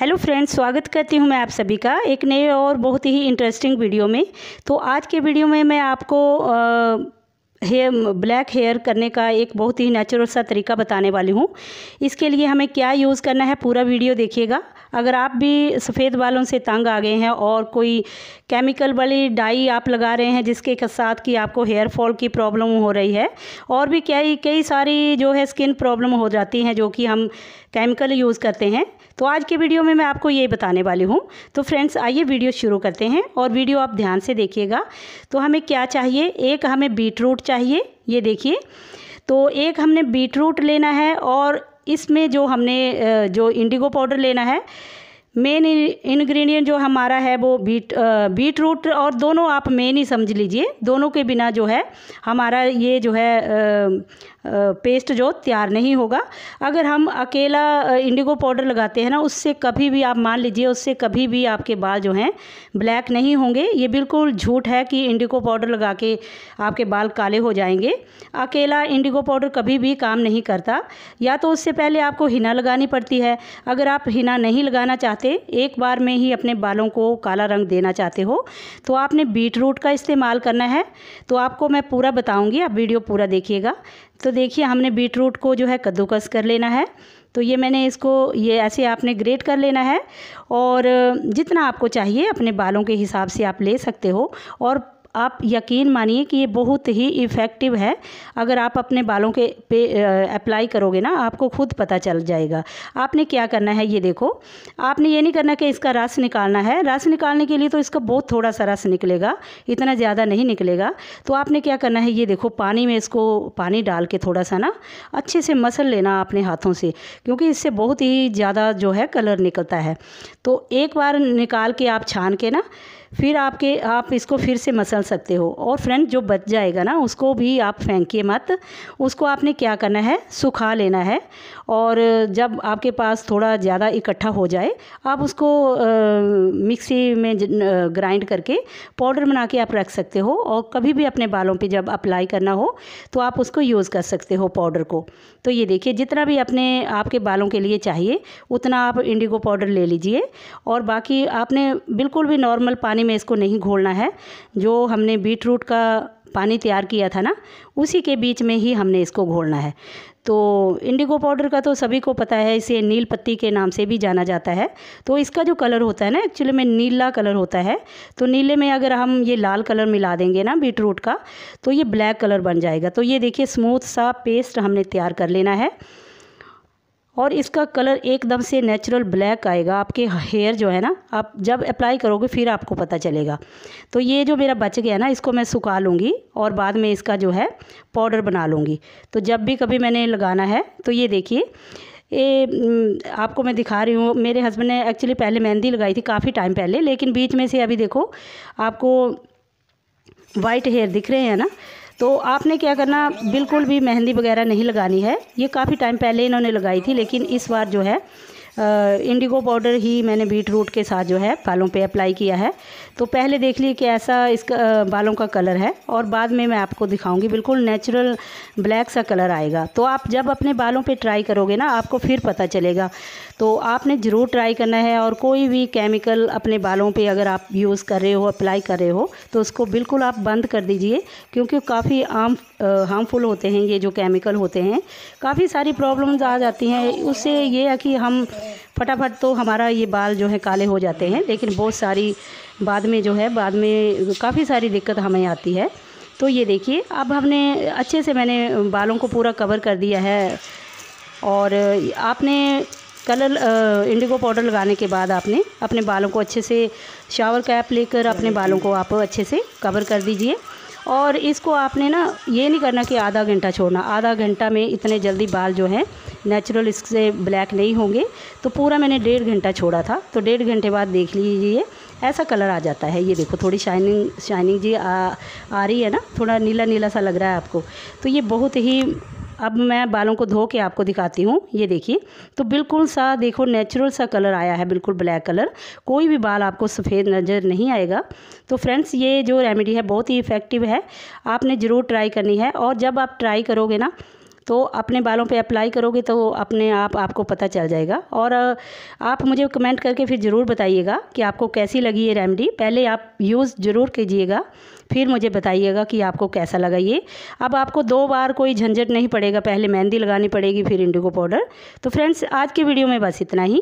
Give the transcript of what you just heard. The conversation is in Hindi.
हेलो फ्रेंड्स स्वागत करती हूँ मैं आप सभी का एक नए और बहुत ही इंटरेस्टिंग वीडियो में तो आज के वीडियो में मैं आपको आ, हेयर ब्लैक हेयर करने का एक बहुत ही नेचुरल सा तरीका बताने वाली हूँ इसके लिए हमें क्या यूज़ करना है पूरा वीडियो देखिएगा अगर आप भी सफ़ेद बालों से तंग आ गए हैं और कोई केमिकल वाली डाई आप लगा रहे हैं जिसके साथ कि आपको हेयर फॉल की प्रॉब्लम हो रही है और भी कई कई सारी जो है स्किन प्रॉब्लम हो जाती हैं जो कि हम केमिकल यूज़ करते हैं तो आज के वीडियो में मैं आपको ये बताने वाली हूँ तो फ्रेंड्स आइए वीडियो शुरू करते हैं और वीडियो आप ध्यान से देखिएगा तो हमें क्या चाहिए एक हमें बीट रूट चाहिए ये देखिए तो एक हमने बीट रूट लेना है और इसमें जो हमने जो इंडिगो पाउडर लेना है मेन इंग्रेडिएंट जो हमारा है वो बीट बीट रूट और दोनों आप मेन ही समझ लीजिए दोनों के बिना जो है हमारा ये जो है पेस्ट जो तैयार नहीं होगा अगर हम अकेला इंडिगो पाउडर लगाते हैं ना उससे कभी भी आप मान लीजिए उससे कभी भी आपके बाल जो हैं ब्लैक नहीं होंगे ये बिल्कुल झूठ है कि इंडिगो पाउडर लगा के आपके बाल काले हो जाएंगे अकेला इंडिगो पाउडर कभी भी काम नहीं करता या तो उससे पहले आपको हिना लगानी पड़ती है अगर आप हिना नहीं लगाना चाहते चाहते एक बार में ही अपने बालों को काला रंग देना चाहते हो तो आपने बीट रूट का इस्तेमाल करना है तो आपको मैं पूरा बताऊँगी आप वीडियो पूरा देखिएगा तो देखिए हमने बीट रूट को जो है कद्दूकस कर लेना है तो ये मैंने इसको ये ऐसे आपने ग्रेट कर लेना है और जितना आपको चाहिए अपने बालों के हिसाब से आप ले सकते हो और आप यकीन मानिए कि ये बहुत ही इफ़ेक्टिव है अगर आप अपने बालों के पे अप्लाई करोगे ना आपको खुद पता चल जाएगा आपने क्या करना है ये देखो आपने ये नहीं करना कि इसका रस निकालना है रस निकालने के लिए तो इसका बहुत थोड़ा सा रस निकलेगा इतना ज़्यादा नहीं निकलेगा तो आपने क्या करना है ये देखो पानी में इसको पानी डाल के थोड़ा सा ना अच्छे से मसल लेना अपने हाथों से क्योंकि इससे बहुत ही ज़्यादा जो है कलर निकलता है तो एक बार निकाल के आप छान के ना फिर आपके आप इसको फिर से मसल डाल सकते हो और फ्रेंड जो बच जाएगा ना उसको भी आप फेंकिए मत उसको आपने क्या करना है सुखा लेना है और जब आपके पास थोड़ा ज़्यादा इकट्ठा हो जाए आप उसको मिक्सी में ग्राइंड करके पाउडर बना के आप रख सकते हो और कभी भी अपने बालों पे जब अप्लाई करना हो तो आप उसको यूज़ कर सकते हो पाउडर को तो ये देखिए जितना भी अपने आपके बालों के लिए चाहिए उतना आप इंडिगो पाउडर ले लीजिए और बाकी आपने बिल्कुल भी नॉर्मल पानी में इसको नहीं घोलना है जो हमने बीट रूट का पानी तैयार किया था ना उसी के बीच में ही हमने इसको घोलना है तो इंडिगो पाउडर का तो सभी को पता है इसे नील पत्ती के नाम से भी जाना जाता है तो इसका जो कलर होता है ना एक्चुअली में नीला कलर होता है तो नीले में अगर हम ये लाल कलर मिला देंगे ना बीट रूट का तो ये ब्लैक कलर बन जाएगा तो ये देखिए स्मूथ सा पेस्ट हमने तैयार कर लेना है और इसका कलर एकदम से नेचुरल ब्लैक आएगा आपके हेयर जो है ना आप जब अप्लाई करोगे फिर आपको पता चलेगा तो ये जो मेरा बच गया ना इसको मैं सुखा लूँगी और बाद में इसका जो है पाउडर बना लूँगी तो जब भी कभी मैंने लगाना है तो ये देखिए ये हम्म, आपको मैं दिखा रही हूँ मेरे हस्बैंड ने एक्चुअली पहले मेहंदी लगाई थी काफ़ी टाइम पहले लेकिन बीच में से अभी देखो आपको वाइट हेयर दिख रहे हैं ना तो आपने क्या करना बिल्कुल भी मेहंदी वगैरह नहीं लगानी है ये काफ़ी टाइम पहले इन्होंने लगाई थी लेकिन इस बार जो है इंडिगो पाउडर ही मैंने बीट रूट के साथ जो है बालों पे अप्लाई किया है तो पहले देख लिए कि ऐसा इसका बालों का कलर है और बाद में मैं आपको दिखाऊंगी बिल्कुल नेचुरल ब्लैक सा कलर आएगा तो आप जब अपने बालों पे ट्राई करोगे ना आपको फिर पता चलेगा तो आपने ज़रूर ट्राई करना है और कोई भी केमिकल अपने बालों पे अगर आप यूज़ कर रहे हो अप्लाई कर रहे हो तो उसको बिल्कुल आप बंद कर दीजिए क्योंकि काफ़ी आम हार्मफुल होते हैं ये जो केमिकल होते हैं काफ़ी सारी प्रॉब्लम्स आ जाती हैं उससे ये है कि हम फटाफट तो हमारा ये बाल जो है काले हो जाते हैं लेकिन बहुत सारी बाद में जो है बाद में काफ़ी सारी दिक्कत हमें आती है तो ये देखिए अब हमने अच्छे से मैंने बालों को पूरा कवर कर दिया है और आपने कलर इंडिगो पाउडर लगाने के बाद आपने अपने बालों को अच्छे से शावर कैप लेकर अपने बालों को आप अच्छे से कवर कर दीजिए और इसको आपने ना ये नहीं करना कि आधा घंटा छोड़ना आधा घंटा में इतने जल्दी बाल जो हैं नेचुरल इससे ब्लैक नहीं होंगे तो पूरा मैंने डेढ़ घंटा छोड़ा था तो डेढ़ घंटे बाद देख लीजिए ऐसा कलर आ जाता है ये देखो थोड़ी शाइनिंग शाइनिंग जी आ, आ रही है ना थोड़ा नीला नीला सा लग रहा है आपको तो ये बहुत ही अब मैं बालों को धो के आपको दिखाती हूँ ये देखिए तो बिल्कुल सा देखो नेचुरल सा कलर आया है बिल्कुल ब्लैक कलर कोई भी बाल आपको सफ़ेद नज़र नहीं आएगा तो फ्रेंड्स ये जो रेमेडी है बहुत ही इफ़ेक्टिव है आपने ज़रूर ट्राई करनी है और जब आप ट्राई करोगे ना तो अपने बालों पे अप्लाई करोगे तो अपने आप आपको पता चल जाएगा और आप मुझे कमेंट करके फिर ज़रूर बताइएगा कि आपको कैसी लगी ये रेमडी पहले आप यूज़ ज़रूर कीजिएगा फिर मुझे बताइएगा कि आपको कैसा लगा ये अब आपको दो बार कोई झंझट नहीं पड़ेगा पहले मेहंदी लगानी पड़ेगी फिर इंडिगो पाउडर तो फ्रेंड्स आज के वीडियो में बस इतना ही